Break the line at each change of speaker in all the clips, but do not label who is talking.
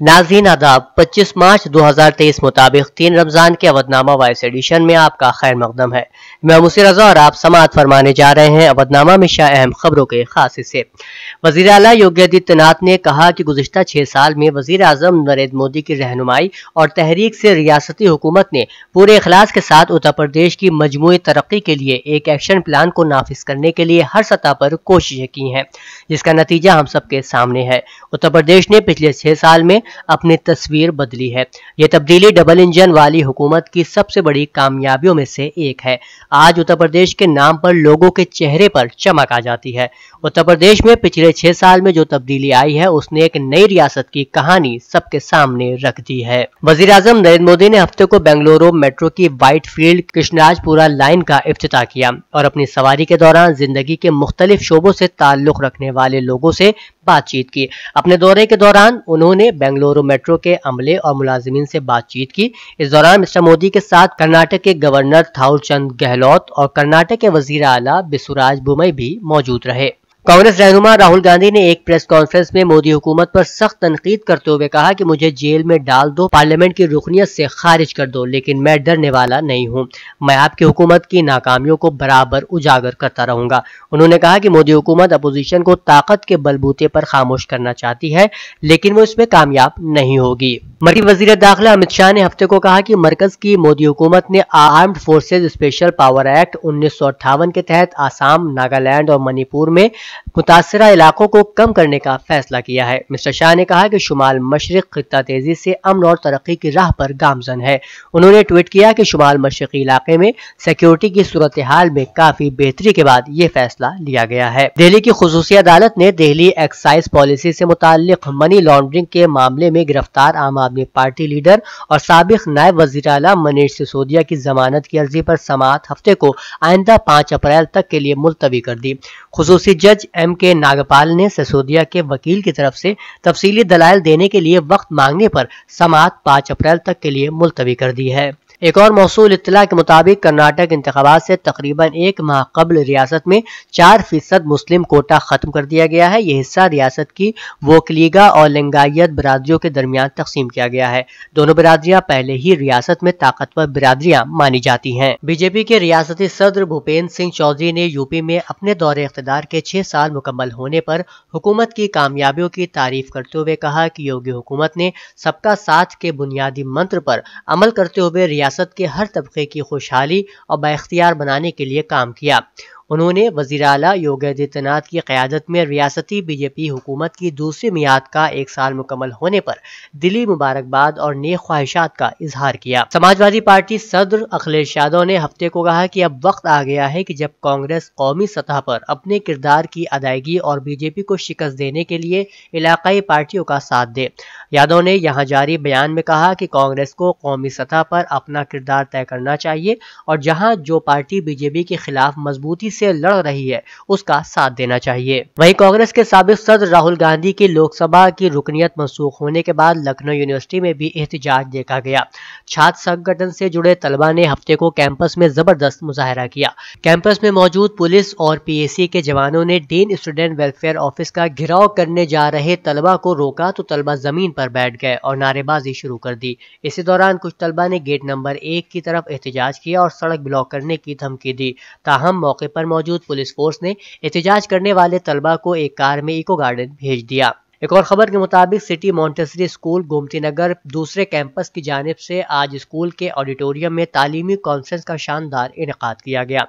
नाजीन आदाब 25 मार्च 2023 मुताबिक तीन रमजान के अवधनामा वाइस एडिशन में आपका खैर मकदम है मैं मुसी रजा और आप समात फरमाने जा रहे हैं अवधनामा में शाह अहम खबरों के खास हिस्से वजीर अला योगी आदित्यनाथ ने कहा कि गुजशत छह साल में वजीर अजम नरेंद्र मोदी की रहनुमाई और तहरीक से रियासती हुकूमत ने पूरे अखलास के साथ उत्तर प्रदेश की मजमू तरक्की के लिए एक एक्शन प्लान को नाफिज करने के लिए हर सतह पर कोशिशें की हैं जिसका नतीजा हम सबके सामने है उत्तर प्रदेश ने पिछले छह साल में अपनी तस्वीर बदली है ये तब्दीली डबल इंजन वाली हुकूमत की सबसे बड़ी कामयाबियों में से एक है आज उत्तर प्रदेश के नाम पर लोगों के चेहरे पर चमक आ जाती है उत्तर प्रदेश में पिछले छह साल में जो तब्दीली आई है उसने एक नई रियासत की कहानी सबके सामने रख दी है वजीर अजम नरेंद्र मोदी ने हफ्ते को बेंगलुरु मेट्रो की व्हाइट फील्ड कृष्णराजपुरा लाइन का इफ्तः किया और अपनी सवारी के दौरान जिंदगी के मुख्तलिफ शोबों से ताल्लुक रखने वाले वाले लोगों से बातचीत की अपने दौरे के दौरान उन्होंने बेंगलुरु मेट्रो के अमले और मुलाजिमीन से बातचीत की इस दौरान मिस्टर मोदी के साथ कर्नाटक के गवर्नर थाउलचंद गहलोत और कर्नाटक के वजीर अला बिसुराज बुमई भी मौजूद रहे कांग्रेस रहनुमा राहुल गांधी ने एक प्रेस कॉन्फ्रेंस में मोदी हुकूमत पर सख्त तनकीद करते हुए कहा कि मुझे जेल में डाल दो पार्लियामेंट की रुकनीत से खारिज कर दो लेकिन मैं डरने वाला नहीं हूं मैं आपकी हुकूमत की नाकामियों को बराबर उजागर करता रहूंगा उन्होंने कहा कि मोदी हुकूमत अपोजिशन को ताकत के बलबूते पर खामोश करना चाहती है लेकिन वो इसमें कामयाब नहीं होगी मरी वजीर दाखिला अमित शाह ने हफ्ते को कहा कि मरकज की मोदी हुकूमत ने armed forces special power act उन्नीस के तहत आसाम नागालैंड और मणिपुर में मुतासरा इलाकों को कम करने का फैसला किया है मिस्टर शाह ने कहा कि शुमाल मशरक खत्ता तेजी से अमन और तरक्की की राह पर गामजन है उन्होंने ट्वीट किया कि शुमाल मशरकी इलाके में सिक्योरिटी की सूरत हाल में काफी बेहतरी के बाद ये फैसला लिया गया है दिल्ली की खसूसी अदालत ने दिल्ली एक्साइज पॉलिसी से मुतल मनी लॉन्ड्रिंग के मामले में गिरफ्तार आम आदमी पार्टी लीडर और सबक नायब वजीर अला मनीष सिसोदिया की जमानत की अर्जी पर समात हफ्ते को आइंदा पाँच अप्रैल तक के लिए मुलतवी कर दी खसूसी जज जज एम के नागपाल ने ससोदिया के वकील की तरफ से तफसीली दलाल देने के लिए वक्त मांगने पर समात पाँच अप्रैल तक के लिए मुलतवी कर दी है एक और मौसू इतला के मुताबिक कर्नाटक इंतबात से तकरीबन एक माह कबल रियासत में चार फीसद मुस्लिम कोटा ख़त्म कर दिया गया है यह हिस्सा रियासत की वोकलीगा और लंगायत बरदरियों के दरमियान तकसीम किया गया है दोनों बरदरियाँ पहले ही रियासत में ताकतवर बरदरियाँ मानी जाती हैं बीजेपी के रियासती सदर भूपेंद्र सिंह चौधरी ने यूपी में अपने दौरे इकतदार के छह साल मुकम्मल होने पर हुकूमत की कामयाबियों की तारीफ करते हुए कहा कि योगी हुकूमत ने सबका साथ के बुनियादी मंत्र पर अमल करते हुए रियासत रियासत के हर तबके की खुशहाली और बाख्तियार बनाने के लिए काम किया उन्होंने वजीर अला योगी आदित्यनाथ की क़्यादत में रियासती बीजेपी हुकूमत की दूसरी मियाद का एक साल मुकम्मल होने पर दिली मुबारकबाद और नेक ख्वाहिशात का इजहार किया समाजवादी पार्टी सदर अखिलेश यादव ने हफ्ते को कहा कि अब वक्त आ गया है कि जब कांग्रेस कौमी सतह पर अपने किरदार की अदायगी और बीजेपी को शिकस्त देने के लिए इलाकई पार्टियों का साथ दे यादव ने यहाँ जारी बयान में कहा कि कांग्रेस को कौमी सतह पर अपना किरदार तय करना चाहिए और जहाँ जो पार्टी बीजेपी के खिलाफ मजबूती से लड़ रही है उसका साथ देना चाहिए वहीं कांग्रेस के सबक सदर राहुल गांधी की लोकसभा की रुकनियत मनसूख होने के बाद लखनऊ यूनिवर्सिटी में भी एहतजाज देखा गया छात्र संगठन से जुड़े तलबा ने हफ्ते को कैंपस में जबरदस्त मुजाहरा किया कैंपस में मौजूद पुलिस और पी के जवानों ने डीन स्टूडेंट वेलफेयर ऑफिस का घिराव करने जा रहे तलबा को रोका तो तलबा जमीन पर बैठ गए और नारेबाजी शुरू कर दी इसी दौरान कुछ तलबा ने गेट नंबर एक की तरफ एहतजाज किया और सड़क ब्लॉक करने की धमकी दी ताहम मौके पर पर मौजूद पुलिस फोर्स ने एहतजाज करने वाले तलबा को एक कार में इको गार्डन भेज दिया एक और खबर के मुताबिक city Montessori school Gomti Nagar दूसरे कैंपस की जानब से आज स्कूल के ऑडिटोरियम में तालीमी कॉन्फ्रेंस का शानदार इनका किया गया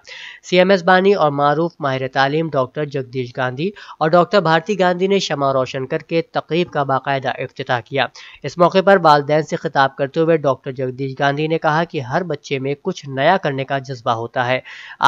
सी एम एस बानी और मारूफ माहिर तालीम डॉक्टर जगदीश गांधी और डॉक्टर भारती गांधी ने शमा रोशन करके तकरीब का बाकायदा अफ्ताह किया इस मौके पर वालदेन से खिताब करते हुए डॉक्टर जगदीश गांधी ने कहा कि हर बच्चे में कुछ नया करने का जज्बा होता है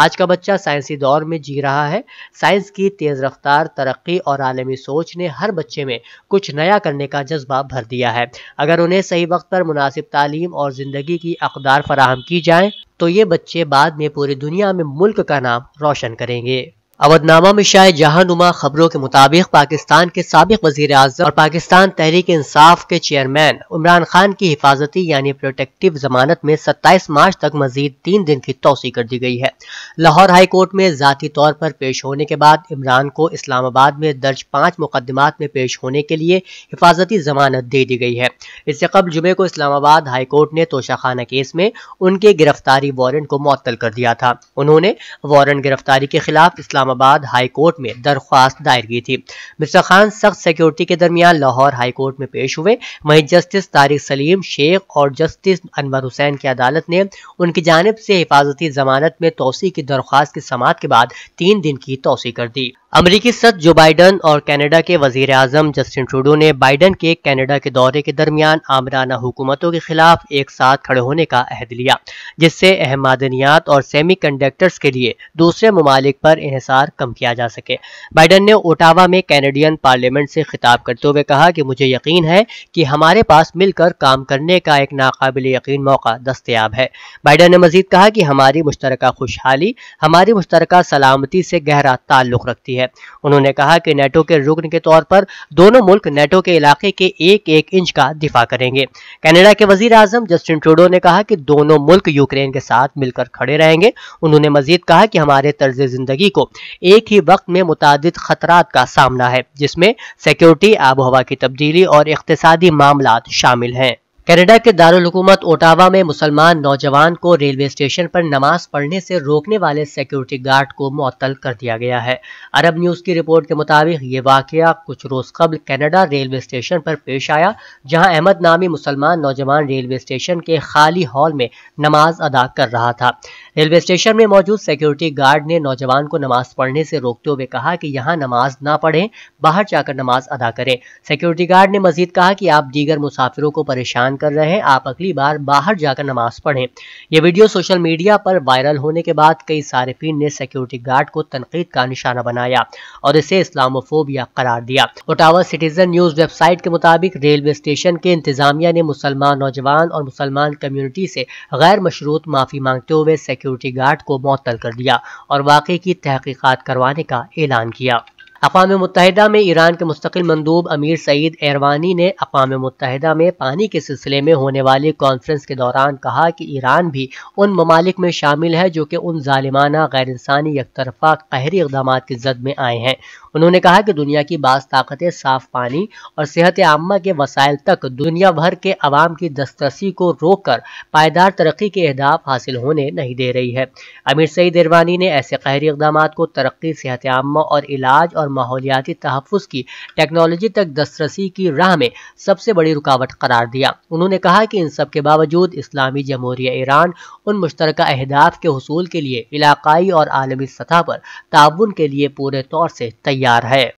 आज का बच्चा साइंसी दौर में जी रहा है साइंस की तेज़ रफ्तार तरक्की और आलमी सोच ने हर बच्चे में में कुछ नया करने का जज्बा भर दिया है अगर उन्हें सही वक्त पर मुनासिब तालीम और ज़िंदगी की अकदार फराहम की जाए तो ये बच्चे बाद में पूरी दुनिया में मुल्क का नाम रोशन करेंगे अवधनामा में शायद जहां नुमा खबरों के मुताबिक पाकिस्तान के सबक वजीर और पाकिस्तान तहरीक इंसाफ के चेयरमैन इमरान खान की हिफाजती यानी प्रोटेक्टिव जमानत में 27 मार्च तक मजीद तीन दिन की तोसी कर दी गई है लाहौर हाई कोर्ट में जाती तौर पर पेश होने के बाद इमरान को इस्लामाबाद में दर्ज पाँच मुकदमात में पेश होने के लिए हिफाजती जमानत दे दी गई है इससे कबल जुमे को इस्लामाबाद हाई कोर्ट ने तोशाखाना केस में उनके गिरफ्तारी वारंट को मअतल कर दिया था उन्होंने वारंट गिरफ्तारी के खिलाफ इस्लामाबाद हाई कोर्ट में दरख्वास्त दायर की थी मिस्टर खान सख्त सिक्योरिटी के दरमियान लाहौर हाई कोर्ट में पेश हुए वहीं जस्टिस तारिक सलीम शेख और जस्टिस अनवर हुसैन की अदालत ने उनकी जानब से हिफाजती जमानत में तोसी की दरख्वास्त की समात के बाद तीन दिन की तोसी कर दी अमरीकी सदर जो बाइडन और कनाडा के वजीर अजम जस्टिन ट्रूडो ने बाइडन के कनाडा के दौरे के दरमियान आमराना हुकूमतों के खिलाफ एक साथ खड़े होने का अहद लिया जिससे अहम मादनियात और सेमी कंडक्टर्स के लिए दूसरे ममालिक पर इहसार कम किया जा सके बाइडन ने ओटावा में कैनेडियन पार्लियामेंट से खिताब करते हुए कहा कि मुझे यकीन है कि हमारे पास मिलकर काम करने का एक नाकबिल यकीन मौका दस्तियाब है बाइडन ने मजीद कहा कि हमारी मुश्तरक खुशहाली हमारी मुश्तरक सलामती से गहरा ताल्लुक रखती है है उन्होंने कहा कि नेटो के रुकन के तौर पर दोनों मुल्क नेटो के इलाके के एक एक इंच का दिफा करेंगे कनाडा के वजीर आजम जस्टिन ट्रूडो ने कहा कि दोनों मुल्क यूक्रेन के साथ मिलकर खड़े रहेंगे उन्होंने मजीद कहा कि हमारे तर्ज जिंदगी को एक ही वक्त में मुताद खतरा का सामना है जिसमें सिक्योरिटी आबो हवा की तब्दीली और इकतसादी मामला शामिल हैं कनाडा के हुकूमत ओटावा में मुसलमान नौजवान को रेलवे स्टेशन पर नमाज पढ़ने से रोकने वाले सिक्योरिटी गार्ड को मुअत्तल कर दिया गया है अरब न्यूज़ की रिपोर्ट के मुताबिक ये वाकया कुछ रोज़ कबल कनाडा रेलवे स्टेशन पर पेश आया जहां अहमद नामी मुसलमान नौजवान रेलवे स्टेशन के खाली हॉल में नमाज अदा कर रहा था रेलवे स्टेशन में मौजूद सिक्योरिटी गार्ड ने नौजवान को नमाज पढ़ने से रोकते हुए कहा कि यहाँ नमाज ना पढ़ें बाहर जाकर नमाज अदा करें सिक्योरिटी गार्ड ने मजीद कहा कि आप दीगर मुसाफिरों को परेशान परेशान कर रहे हैं आप अगली बार बाहर जाकर नमाज पढ़ें यह वीडियो सोशल मीडिया पर वायरल होने के बाद कई सार्फिन ने सिक्योरिटी गार्ड को तनकीद का निशाना बनाया और इसे इस्लामोफोबिया करार दिया ओटावा सिटीजन न्यूज वेबसाइट के मुताबिक रेलवे स्टेशन के इंतजामिया ने मुसलमान नौजवान और मुसलमान कम्युनिटी से गैर मशरूत माफी मांगते हुए सिक्योरिटी गार्ड को मअतल कर दिया और वाकई की तहकीकत करवाने का ऐलान किया अकवा मुतहदा में ईरान के मुस्तकिल मंदूब अमीर सईद एरवानी ने अकवा मुतहदा में पानी के सिलसिले में होने वाली कॉन्फ्रेंस के दौरान कहा कि ईरान भी उन ममालिक में शामिल है जो कि उन ालिमाना गैर इंसानी तरफा कहरी इकदाम की जद में आए हैं उन्होंने कहा कि दुनिया की बास ताकतें साफ पानी और सेहत आमा के वसाइल तक दुनिया भर के आवाम की दस्तरसी को रोक कर पायदार तरक्की के अहदाफ हासिल होने नहीं दे रही है अमीर सईद इरवानी ने ऐसे कहरी इकदाम को तरक्की सेहत आमा और इलाज और माहौलियाती तहफ़ की टेक्नोलॉजी तक दस्तरसी की राह में सबसे बड़ी रुकावट करार दिया उन्होंने कहा कि इन सब के बावजूद इस्लामी जमहूरिया ईरान उन मुश्तर अहदाफ के हसूल के लिए इलाकई और आलमी सतह पर ताउन के लिए पूरे तौर से तैयार तैयार है